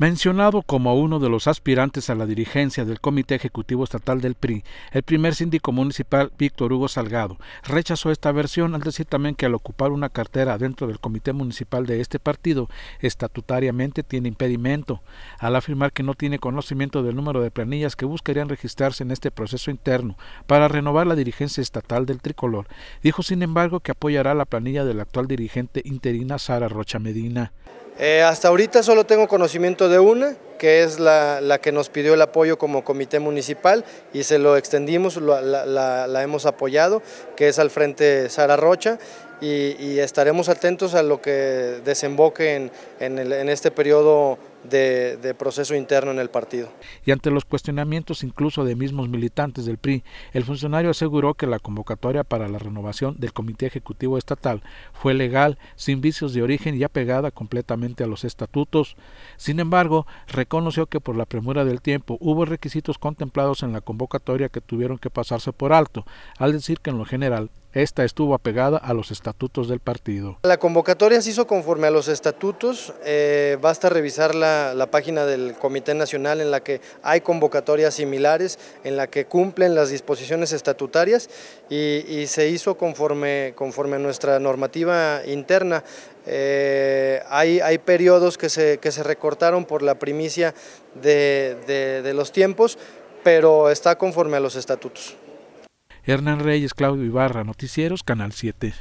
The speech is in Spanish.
Mencionado como uno de los aspirantes a la dirigencia del Comité Ejecutivo Estatal del PRI, el primer síndico municipal, Víctor Hugo Salgado, rechazó esta versión al decir también que al ocupar una cartera dentro del Comité Municipal de este partido, estatutariamente tiene impedimento, al afirmar que no tiene conocimiento del número de planillas que buscarían registrarse en este proceso interno para renovar la dirigencia estatal del tricolor. Dijo, sin embargo, que apoyará la planilla del actual dirigente interina Sara Rocha Medina. Eh, hasta ahorita solo tengo conocimiento de una, que es la, que nos pidió el apoyo como comité municipal y se lo extendimos, la, hemos apoyado, que es al frente Sara Rocha y, estaremos atentos a lo que desemboque en, en este periodo de, proceso interno en el partido. Y ante los cuestionamientos incluso de mismos militantes del PRI, el funcionario aseguró que la convocatoria para la renovación del Comité Ejecutivo Estatal fue legal, sin vicios de origen y apegada completamente a los estatutos. Sin embargo, reconoció que por la premura del tiempo hubo requisitos contemplados en la convocatoria que tuvieron que pasarse por alto, al decir que en lo general esta estuvo apegada a los estatutos del partido. La convocatoria se hizo conforme a los estatutos. Eh, basta revisar la, página del Comité Nacional en la que hay convocatorias similares, en la que cumplen las disposiciones estatutarias y, se hizo conforme, conforme a nuestra normativa interna. Eh, hay, periodos que se, recortaron por la primicia de los tiempos, pero está conforme a los estatutos. Hernán Reyes, Claudio Ibarra, Noticieros, Canal 7.